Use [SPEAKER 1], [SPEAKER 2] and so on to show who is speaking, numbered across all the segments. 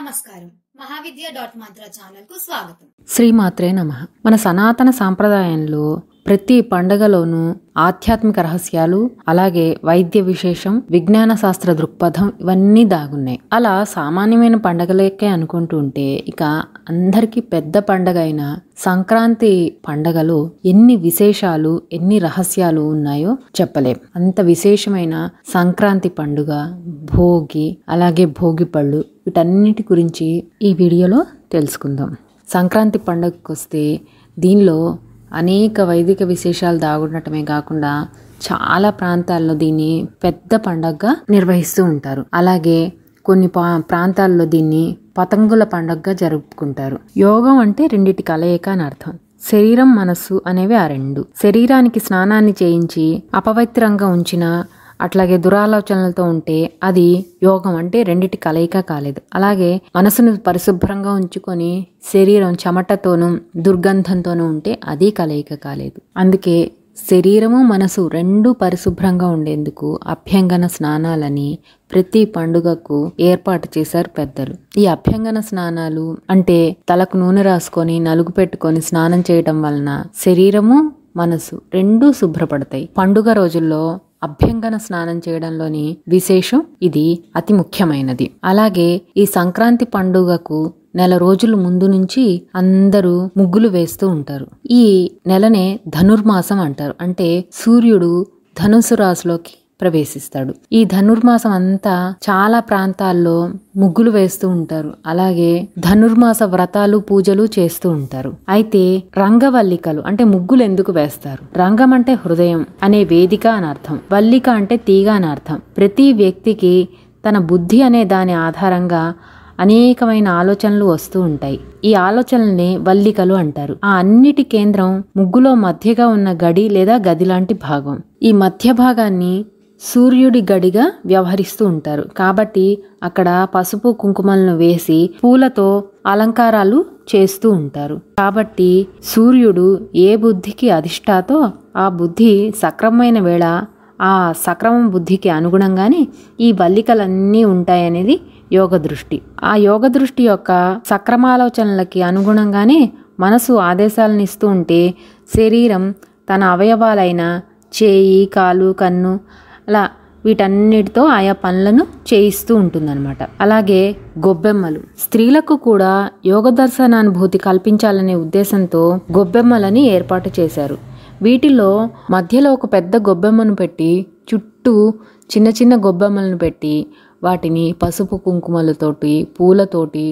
[SPEAKER 1] నమస్కారం మహావిద్య డాట్ మంత్ర ఛానల్కు స్వాగతం శ్రీమాత్రే నమ మన సనాతన సాంప్రదాయంలో ప్రతి పండగలోనూ ఆధ్యాత్మిక రహస్యాలు అలాగే వైద్య విశేషం విజ్ఞాన శాస్త్ర దృక్పథం ఇవన్నీ దాగున్నాయి అలా సామాన్యమైన పండగలకే అనుకుంటూ ఉంటే ఇక అందరికీ పెద్ద పండగ అయిన సంక్రాంతి పండగలో ఎన్ని విశేషాలు ఎన్ని రహస్యాలు ఉన్నాయో చెప్పలేం అంత విశేషమైన సంక్రాంతి పండుగ భోగి అలాగే భోగి పళ్ళు వీటన్నిటి గురించి ఈ వీడియోలో తెలుసుకుందాం సంక్రాంతి పండుగకు వస్తే దీనిలో అనేక వైదిక విశేషాలు దాగుండటమే కాకుండా చాలా ప్రాంతాల్లో దీన్ని పెద్ద పండగగా నిర్వహిస్తూ ఉంటారు అలాగే కొన్ని ప్రాంతాల్లో దీన్ని పతంగుల పండుగగా జరుపుకుంటారు యోగం అంటే రెండిటి కలయిక అని అర్థం శరీరం మనస్సు అనేవి ఆ రెండు శరీరానికి స్నానాన్ని చేయించి అపవిత్రంగా ఉంచిన అట్లాగే దురాలోచనలతో ఉంటే అది యోగం అంటే రెండిటి కలయిక కాలేదు అలాగే మనసును పరిశుభ్రంగా ఉంచుకొని శరీరం చెమటతోనూ దుర్గంధంతోనూ ఉంటే అది కలయిక కాలేదు అందుకే శరీరము మనసు రెండు పరిశుభ్రంగా ఉండేందుకు అభ్యంగన స్నానాలని ప్రతి పండుగకు ఏర్పాటు చేశారు పెద్దలు ఈ అభ్యంగన స్నానాలు అంటే తలకు నూనె రాసుకొని నలుగు పెట్టుకొని స్నానం చేయటం వలన శరీరము మనసు రెండూ శుభ్రపడతాయి పండుగ రోజుల్లో అభ్యంగన స్నానం చేయడంలోని విశేషం ఇది అతి ముఖ్యమైనది అలాగే ఈ సంక్రాంతి పండుగకు నెల రోజులు ముందు నుంచి అందరూ ముగ్గులు వేస్తూ ఉంటారు ఈ నెలనే ధనుర్మాసం అంటారు అంటే సూర్యుడు ధనుసు రాశిలోకి ప్రవేశిస్తాడు ఈ ధనుర్మాసం అంతా చాలా ప్రాంతాల్లో ముగ్గులు వేస్తూ ఉంటారు అలాగే ధనుర్మాస వ్రతాలు పూజలు చేస్తూ ఉంటారు అయితే రంగవల్లికలు అంటే ముగ్గులు ఎందుకు వేస్తారు రంగం అంటే హృదయం అనే వేదిక అని అర్థం వల్లిక అంటే తీగ అని అర్థం ప్రతి వ్యక్తికి తన బుద్ధి అనే దాని ఆధారంగా అనేకమైన ఆలోచనలు వస్తూ ఉంటాయి ఈ ఆలోచనల్ని వల్లికలు అంటారు ఆ అన్నిటి కేంద్రం ముగ్గులో మధ్యగా ఉన్న గడి లేదా గది లాంటి భాగం ఈ మధ్య భాగాన్ని సూర్యుడి గడిగా వ్యవహరిస్తూ ఉంటారు కాబట్టి అక్కడ పసుపు కుంకుమలను వేసి పూలతో అలంకారాలు చేస్తూ ఉంటారు కాబట్టి సూర్యుడు ఏ బుద్ధికి అధిష్టాతో ఆ బుద్ధి సక్రమమైన వేళ ఆ సక్రమం బుద్ధికి అనుగుణంగానే ఈ బల్లికలన్నీ ఉంటాయనేది యోగ దృష్టి ఆ యోగ దృష్టి యొక్క సక్రమాలోచనలకి అనుగుణంగానే మనసు ఆదేశాలను ఇస్తూ ఉంటే శరీరం తన అవయవాలైన చేయి కాలు కన్ను అలా వీటన్నిటితో ఆయా పనులను చేయిస్తూ ఉంటుందన్నమాట అలాగే గొబ్బెమ్మలు స్త్రీలకు కూడా యోగ దర్శనానుభూతి కల్పించాలనే ఉద్దేశంతో గొబ్బెమ్మలని ఏర్పాటు చేశారు వీటిలో మధ్యలో ఒక పెద్ద గొబ్బెమ్మను పెట్టి చుట్టూ చిన్న చిన్న గొబ్బెమ్మలను పెట్టి వాటిని పసుపు కుంకుమలతోటి పూలతోటి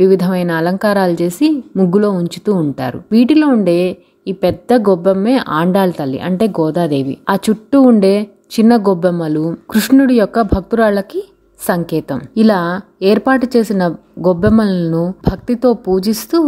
[SPEAKER 1] వివిధమైన అలంకారాలు చేసి ముగ్గులో ఉంచుతూ ఉంటారు వీటిలో ఉండే ఈ పెద్ద గొబ్బమ్మే ఆండాళ్ తల్లి అంటే గోదాదేవి ఆ చుట్టూ ఉండే చిన్న గొబ్బెమ్మలు కృష్ణుడి యొక్క భక్తురాళ్ళకి సంకేతం ఇలా ఏర్పాటు చేసిన గొబ్బెమ్మలను భక్తితో పూజిస్తూ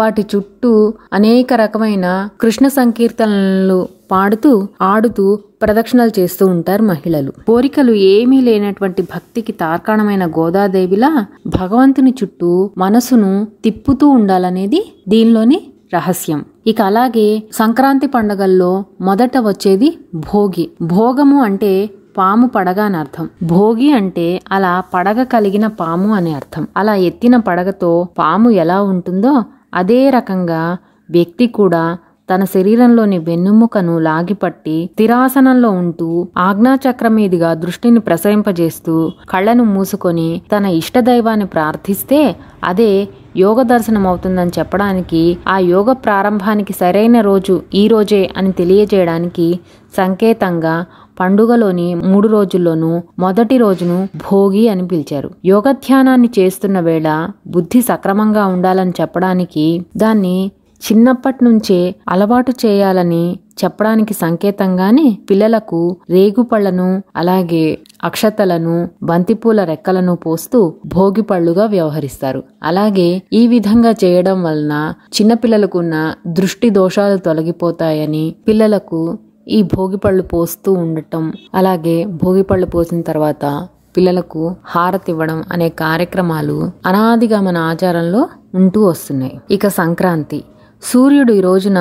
[SPEAKER 1] వాటి చుట్టూ అనేక రకమైన కృష్ణ సంకీర్తనలు పాడుతూ ఆడుతూ ప్రదక్షిణలు చేస్తూ ఉంటారు మహిళలు కోరికలు ఏమీ లేనటువంటి భక్తికి తార్కాణమైన గోదాదేవిలా భగవంతుని చుట్టూ మనసును తిప్పుతూ ఉండాలనేది దీనిలోని రహస్యం ఇక అలాగే సంక్రాంతి పండగల్లో మొదట వచ్చేది భోగి భోగము అంటే పాము పడగ అని అర్థం భోగి అంటే అలా పడగ కలిగిన పాము అని అర్థం అలా ఎత్తిన పడగతో పాము ఎలా ఉంటుందో అదే రకంగా వ్యక్తి కూడా తన శరీరంలోని వెన్నుముకను లాగిపట్టి తిరాసనంలో ఉంటూ ఆజ్ఞాచక్రం మీదుగా దృష్టిని ప్రసరింపజేస్తూ కళ్ళను మూసుకొని తన ఇష్టదైవాన్ని ప్రార్థిస్తే అదే యోగ దర్శనం అవుతుందని చెప్పడానికి ఆ యోగ ప్రారంభానికి సరైన రోజు ఈ రోజే అని తెలియజేయడానికి సంకేతంగా పండుగలోని మూడు రోజుల్లోనూ మొదటి రోజును భోగి అని పిలిచారు యోగ ధ్యానాన్ని చేస్తున్న వేళ బుద్ధి సక్రమంగా ఉండాలని చెప్పడానికి దాన్ని చిన్నప్పటి నుంచే అలవాటు చేయాలని చెప్పడానికి సంకేతంగానే పిల్లలకు రేగుపళ్లను అలాగే అక్షతలను బంతిపూల రెక్కలను పోస్తూ భోగిపళ్లుగా వ్యవహరిస్తారు అలాగే ఈ విధంగా చేయడం వలన చిన్నపిల్లలకున్న దృష్టి దోషాలు తొలగిపోతాయని పిల్లలకు ఈ భోగిపళ్ళు పోస్తూ ఉండటం అలాగే భోగిపళ్ళు పోసిన తర్వాత పిల్లలకు హారతి ఇవ్వడం అనే కార్యక్రమాలు అనాదిగా మన ఆచారంలో ఉంటూ వస్తున్నాయి ఇక సంక్రాంతి సూర్యుడు ఈ రోజున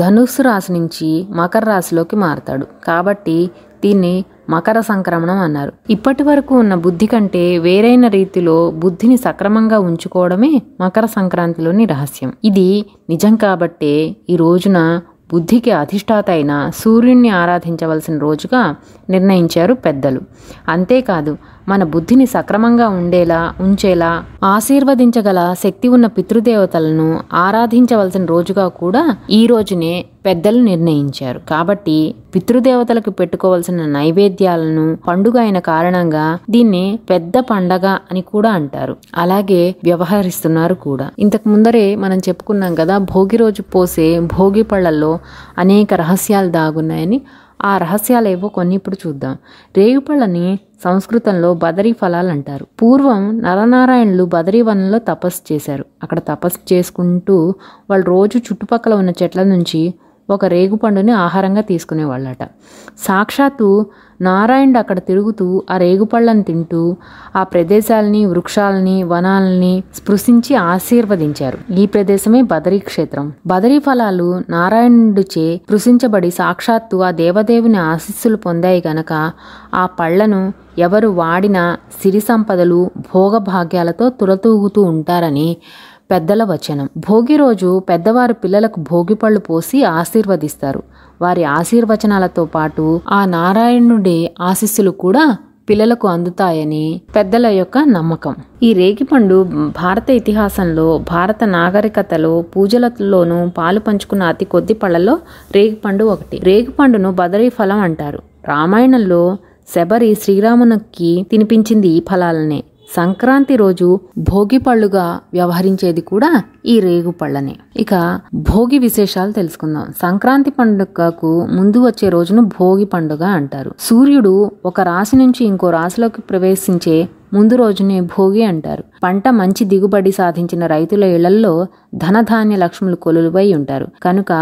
[SPEAKER 1] ధనుస్సు రాశి నుంచి మకర రాశిలోకి మారతాడు కాబట్టి దీన్ని మకర సంక్రమణం అన్నారు ఇప్పటి వరకు ఉన్న బుద్ధి కంటే వేరైన రీతిలో బుద్ధిని సక్రమంగా ఉంచుకోవడమే మకర సంక్రాంతిలోని రహస్యం ఇది నిజం కాబట్టే ఈ రోజున బుద్ధికి అధిష్టాత అయిన సూర్యుణ్ణి ఆరాధించవలసిన రోజుగా నిర్ణయించారు పెద్దలు అంతేకాదు మన బుద్ధిని సక్రమంగా ఉండేలా ఉంచేలా ఆశీర్వదించగల శక్తి ఉన్న పితృదేవతలను ఆరాధించవలసిన రోజుగా కూడా ఈ రోజునే పెద్దలు నిర్ణయించారు కాబట్టి పితృదేవతలకు పెట్టుకోవాల్సిన నైవేద్యాలను పండుగ అయిన కారణంగా దీన్ని పెద్ద పండగ అని కూడా అంటారు అలాగే వ్యవహరిస్తున్నారు కూడా ఇంతకు ముందరే మనం చెప్పుకున్నాం కదా భోగి రోజు పోసే భోగి పళ్ళల్లో అనేక రహస్యాలు దాగున్నాయని ఆ రహస్యాలేవో కొన్ని ఇప్పుడు చూద్దాం రేగుపళ్ళని సంస్కృతంలో బదరీ ఫలాలు అంటారు పూర్వం నరనారాయణులు బదరీ వనంలో తపస్సు చేశారు అక్కడ తపస్సు చేసుకుంటూ వాళ్ళు రోజు చుట్టుపక్కల ఉన్న చెట్ల నుంచి ఒక రేగుపండుని ఆహారంగా తీసుకునేవాళ్ళట సాక్షాత్తు నారాయణుడు అక్కడ తిరుగుతూ ఆ రేగుపళ్ళను తింటూ ఆ ప్రదేశాలని వృక్షాలని వనాలని స్పృశించి ఆశీర్వదించారు ఈ ప్రదేశమే బదరీ క్షేత్రం బదరీ ఫలాలు నారాయణుడిచే స్పృశించబడి సాక్షాత్తు ఆ దేవదేవుని ఆశీస్సులు పొందాయి గనక ఆ పళ్లను ఎవరు వాడినా సిరి సంపదలు భోగభాగ్యాలతో తులతూగుతూ ఉంటారని పెద్దల వచనం భోగి రోజు పెద్దవారు పిల్లలకు భోగిపళ్ళు పోసి ఆశీర్వదిస్తారు వారి ఆశీర్వచనాలతో పాటు ఆ నారాయణుడి ఆశీస్సులు కూడా పిల్లలకు అందుతాయని పెద్దల యొక్క నమ్మకం ఈ రేగిపండు భారత ఇతిహాసంలో భారత నాగరికతలో పూజలలోనూ పాలు పంచుకున్న అతి కొద్ది పళ్ళలో రేగిపండు ఒకటి రేగిపండును బదరీ ఫలం అంటారు రామాయణంలో శబరి శ్రీరామునికి తినిపించింది ఈ ఫలాలనే సంక్రాంతి రోజు భోగి పళ్ళుగా వ్యవహరించేది కూడా ఈ రేగు పళ్ళనే ఇక భోగి విశేషాలు తెలుసుకుందాం సంక్రాంతి పండుగకు ముందు వచ్చే రోజును భోగి పండుగ అంటారు సూర్యుడు ఒక రాశి నుంచి ఇంకో రాశిలోకి ప్రవేశించే ముందు రోజునే భోగి అంటారు పంట మంచి దిగుబడి సాధించిన రైతుల ఇళ్లలో ధనధాన్య లక్ష్ములు కొలువై ఉంటారు కనుక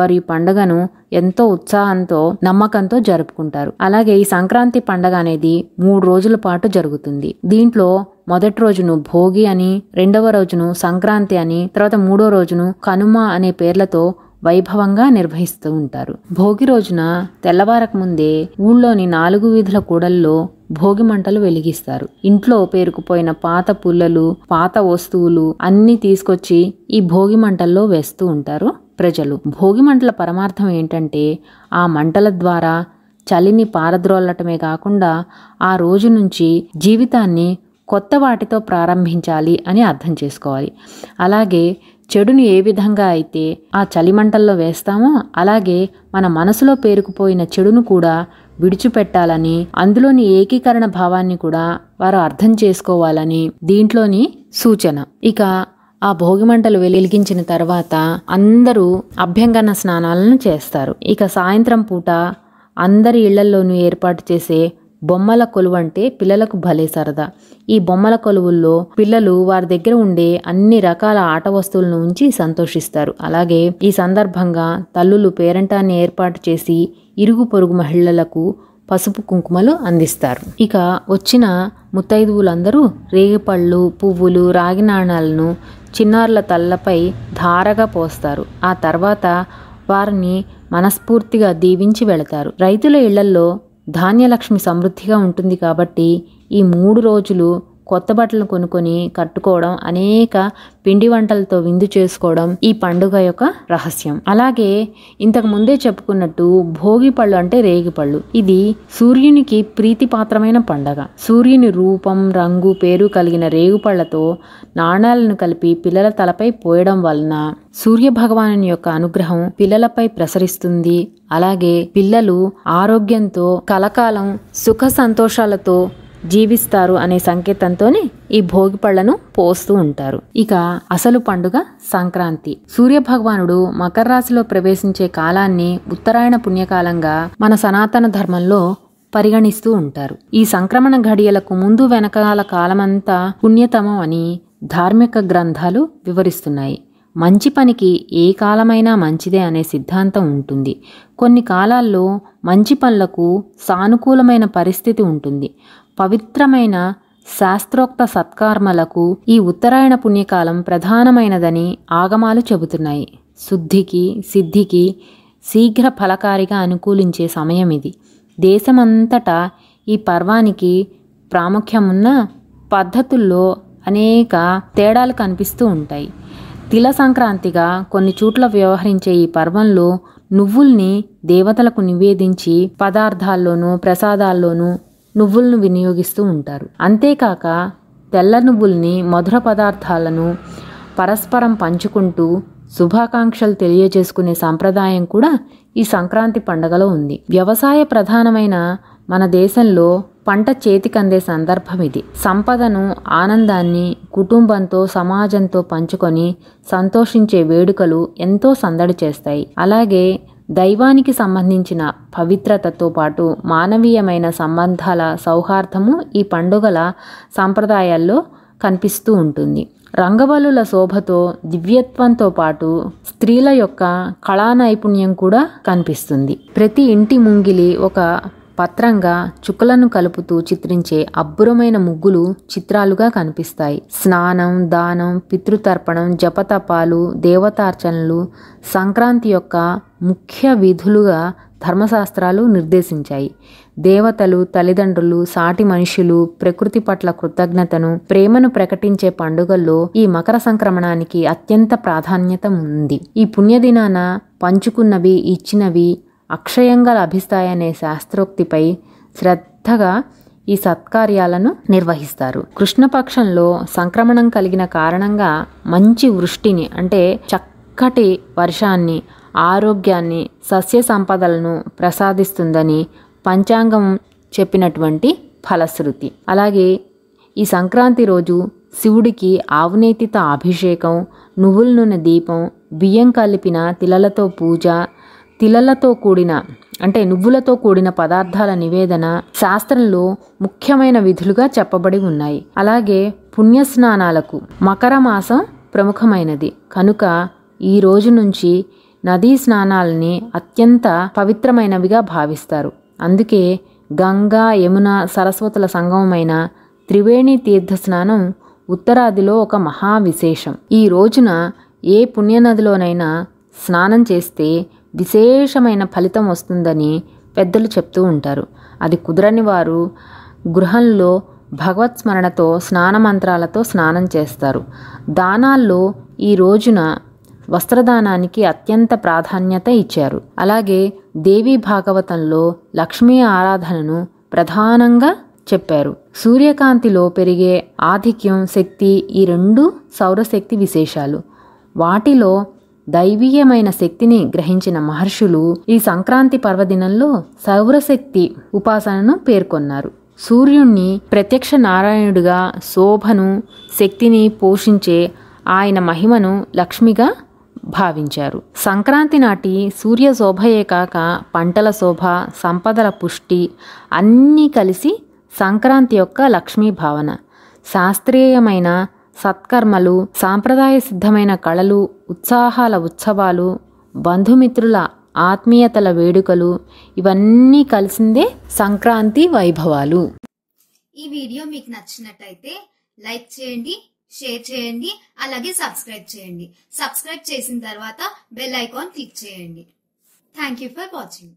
[SPEAKER 1] వారు ఈ పండగను ఎంతో ఉత్సాహంతో నమ్మకంతో జరుపుకుంటారు అలాగే ఈ సంక్రాంతి పండగ అనేది మూడు రోజుల పాటు జరుగుతుంది దీంట్లో మొదటి రోజును భోగి అని రెండవ రోజును సంక్రాంతి అని తర్వాత మూడో రోజును కనుమ అనే పేర్లతో వైభవంగా నిర్వహిస్తూ ఉంటారు భోగి రోజున తెల్లవారక ముందే ఊళ్ళోని నాలుగు వీధుల కూడల్లో భోగి మంటలు వెలిగిస్తారు ఇంట్లో పేరుకుపోయిన పాత పుల్లలు పాత వస్తువులు అన్నీ తీసుకొచ్చి ఈ భోగి మంటల్లో వేస్తూ ఉంటారు ప్రజలు భోగి మంటల పరమార్థం ఏంటంటే ఆ మంటల ద్వారా చలిని పారద్రోలటమే కాకుండా ఆ రోజు నుంచి జీవితాన్ని కొత్త వాటితో ప్రారంభించాలి అని అర్థం చేసుకోవాలి అలాగే చెడును ఏ విధంగా అయితే ఆ చలిమంటల్లో వేస్తామో అలాగే మన మనసులో పేరుకుపోయిన చెడును కూడా విడిచిపెట్టాలని అందులోని ఏకీకరణ భావాన్ని కూడా వారు అర్థం చేసుకోవాలని దీంట్లోని సూచన ఇక ఆ భోగిమంటలు వెలిగించిన తర్వాత అందరూ అభ్యంగన స్నానాలను చేస్తారు ఇక సాయంత్రం పూట అందరి ఇళ్లలోనూ ఏర్పాటు చేసే బొమ్మల కొలువు అంటే పిల్లలకు భలే సరదా ఈ బొమ్మల కొలువుల్లో పిల్లలు వారి దగ్గర ఉండే అన్ని రకాల ఆట వస్తువులను ఉంచి సంతోషిస్తారు అలాగే ఈ సందర్భంగా తల్లులు పేరంటాన్ని ఏర్పాటు చేసి ఇరుగు పొరుగు మహిళలకు పసుపు కుంకుమలు అందిస్తారు ఇక వచ్చిన ముత్తైదువులందరూ రేగిపళ్ళు పువ్వులు రాగి నాణాలను చిన్నారుల తల్లపై ధారగా పోస్తారు ఆ తర్వాత వారిని మనస్ఫూర్తిగా దీవించి వెళతారు రైతుల ఇళ్లల్లో ధాన్యలక్ష్మి సమృద్ధిగా ఉంటుంది కాబట్టి ఈ మూడు రోజులు కొత్త బట్టలు కొనుక్కొని కట్టుకోవడం అనేక పిండి వంటలతో విందు చేసుకోవడం ఈ పండుగ యొక్క రహస్యం అలాగే ఇంతకు ముందే చెప్పుకున్నట్టు భోగి పళ్ళు అంటే రేగి పళ్ళు ఇది సూర్యునికి ప్రీతిపాత్రమైన పండగ సూర్యుని రూపం రంగు పేరు కలిగిన రేగు పళ్ళతో నాణాలను కలిపి పిల్లల తలపై పోయడం వలన సూర్య భగవాను యొక్క అనుగ్రహం పిల్లలపై ప్రసరిస్తుంది అలాగే పిల్లలు ఆరోగ్యంతో కలకాలం సుఖ సంతోషాలతో జీవిస్తారు అనే సంకేతంతోనే ఈ భోగి పళ్లను పోస్తూ ఉంటారు ఇక అసలు పండుగ సంక్రాంతి సూర్య భగవానుడు మకర రాశిలో ప్రవేశించే కాలాన్ని ఉత్తరాయణ పుణ్యకాలంగా మన సనాతన ధర్మంలో పరిగణిస్తూ ఉంటారు ఈ సంక్రమణ ఘడియలకు ముందు వెనకాల కాలమంతా పుణ్యతమం అని ధార్మిక గ్రంథాలు వివరిస్తున్నాయి మంచి పనికి ఏ కాలమైనా మంచిదే అనే సిద్ధాంతం ఉంటుంది కొన్ని కాలాల్లో మంచి పనులకు సానుకూలమైన పరిస్థితి ఉంటుంది పవిత్రమైన శాస్త్రోక్త సత్కర్మలకు ఈ ఉత్తరాయణ పుణ్యకాలం ప్రధానమైనదని ఆగమాలు చెబుతున్నాయి శుద్ధికి సిద్ధికి శీఘ్ర ఫలకారిగా అనుకూలించే సమయం ఇది దేశమంతటా ఈ పర్వానికి ప్రాముఖ్యమున్న పద్ధతుల్లో అనేక తేడాలు కనిపిస్తూ ఉంటాయి తిల సంక్రాంతిగా కొన్ని చోట్ల వ్యవహరించే ఈ పర్వంలో నువ్వుల్ని దేవతలకు నివేదించి పదార్థాల్లోనూ ప్రసాదాల్లోనూ నువ్వులను వినియోగిస్తూ ఉంటారు అంతేకాక తెల్ల నువ్వుల్ని మధుర పదార్థాలను పరస్పరం పంచుకుంటూ శుభాకాంక్షలు తెలియజేసుకునే సాంప్రదాయం కూడా ఈ సంక్రాంతి పండగలో ఉంది వ్యవసాయ ప్రధానమైన మన దేశంలో పంట చేతికందే సందర్భం ఇది సంపదను ఆనందాన్ని కుటుంబంతో సమాజంతో పంచుకొని సంతోషించే వేడుకలు ఎంతో సందడి చేస్తాయి అలాగే దైవానికి సంబంధించిన పవిత్రతతో పాటు మానవీయమైన సంబంధాల సౌహార్దము ఈ పండుగల సాంప్రదాయాల్లో కనిపిస్తూ ఉంటుంది రంగవల్లుల శోభతో దివ్యత్వంతో పాటు స్త్రీల యొక్క కళా నైపుణ్యం కూడా కనిపిస్తుంది ప్రతి ఇంటి ముంగిలి ఒక పత్రంగా చుక్కలను కలుపుతూ చిత్రించే అబ్బురమైన ముగ్గులు చిత్రాలుగా కనిపిస్తాయి స్నానం దానం పితృతర్పణం జపతపాలు దేవతార్చనలు సంక్రాంతి యొక్క ముఖ్య విధులుగా ధర్మశాస్త్రాలు నిర్దేశించాయి దేవతలు తల్లిదండ్రులు సాటి మనుషులు ప్రకృతి పట్ల కృతజ్ఞతను ప్రేమను ప్రకటించే పండుగల్లో ఈ మకర సంక్రమణానికి అత్యంత ప్రాధాన్యత ఉంది ఈ పుణ్యదినాన పంచుకున్నవి ఇచ్చినవి అక్షయంగా లభిస్తాయనే శాస్త్రోక్తిపై శ్రద్ధగా ఈ సత్కార్యాలను నిర్వహిస్తారు కృష్ణపక్షంలో సంక్రమణం కలిగిన కారణంగా మంచి వృష్టిని అంటే చక్కటి వర్షాన్ని ఆరోగ్యాన్ని సస్య సంపదలను ప్రసాదిస్తుందని పంచాంగం చెప్పినటువంటి ఫలశ్రుతి అలాగే ఈ సంక్రాంతి రోజు శివుడికి ఆవునేతిత అభిషేకం నువ్వుల నూనె దీపం బియ్యం కలిపిన తిలలతో పూజ తిలలతో కూడిన అంటే నువ్వులతో కూడిన పదార్థాల నివేదన శాస్త్రంలో ముఖ్యమైన విధులుగా చెప్పబడి ఉన్నాయి అలాగే పుణ్యస్నానాలకు మకర మాసం ప్రముఖమైనది కనుక ఈ రోజు నుంచి నదీ స్నానాలని అత్యంత పవిత్రమైనవిగా భావిస్తారు అందుకే గంగా యమున సరస్వతుల సంగమమైన త్రివేణి తీర్థ స్నానం ఉత్తరాదిలో ఒక మహా విశేషం ఈ రోజున ఏ పుణ్యనదిలోనైనా స్నానం చేస్తే విశేషమైన ఫలితం వస్తుందని పెద్దలు చెప్తూ ఉంటారు అది కుదరని వారు గృహంలో భగవత్ స్మరణతో స్నాన మంత్రాలతో స్నానం చేస్తారు దానాల్లో ఈ రోజున వస్త్రదానానికి అత్యంత ప్రాధాన్యత ఇచ్చారు అలాగే దేవి భాగవతంలో లక్ష్మీ ఆరాధనను ప్రధానంగా చెప్పారు సూర్యకాంతిలో పెరిగే ఆధిక్యం శక్తి ఈ రెండు సౌరశక్తి విశేషాలు వాటిలో దైవీయమైన శక్తిని గ్రహించిన మహర్షులు ఈ సంక్రాంతి పర్వదినంలో సౌరశక్తి ఉపాసనను పేర్కొన్నారు సూర్యుణ్ణి ప్రత్యక్ష నారాయణుడిగా శోభను శక్తిని పోషించే ఆయన మహిమను లక్ష్మిగా భావించారు సంక్రాంతి నాటి సూర్య శోభయే కాక పంటల శోభ సంపదల పుష్టి అన్నీ కలిసి సంక్రాంతి యొక్క లక్ష్మీ భావన శాస్త్రీయమైన సత్కర్మలు సాంప్రదాయ సిద్ధమైన కళలు ఉత్సాహాల ఉత్సవాలు బంధుమిత్రుల ఆత్మీయతల వేడుకలు ఇవన్నీ కలిసిందే సంక్రాంతి వైభవాలు ఈ వీడియో మీకు నచ్చినట్టయితే లైక్ చేయండి షేర్ చేయండి అలాగే సబ్స్క్రైబ్ చేయండి సబ్స్క్రైబ్ చేసిన తర్వాత బెల్ ఐకాన్ క్లిక్ చేయండి థ్యాంక్ యూ ఫర్ వాచింగ్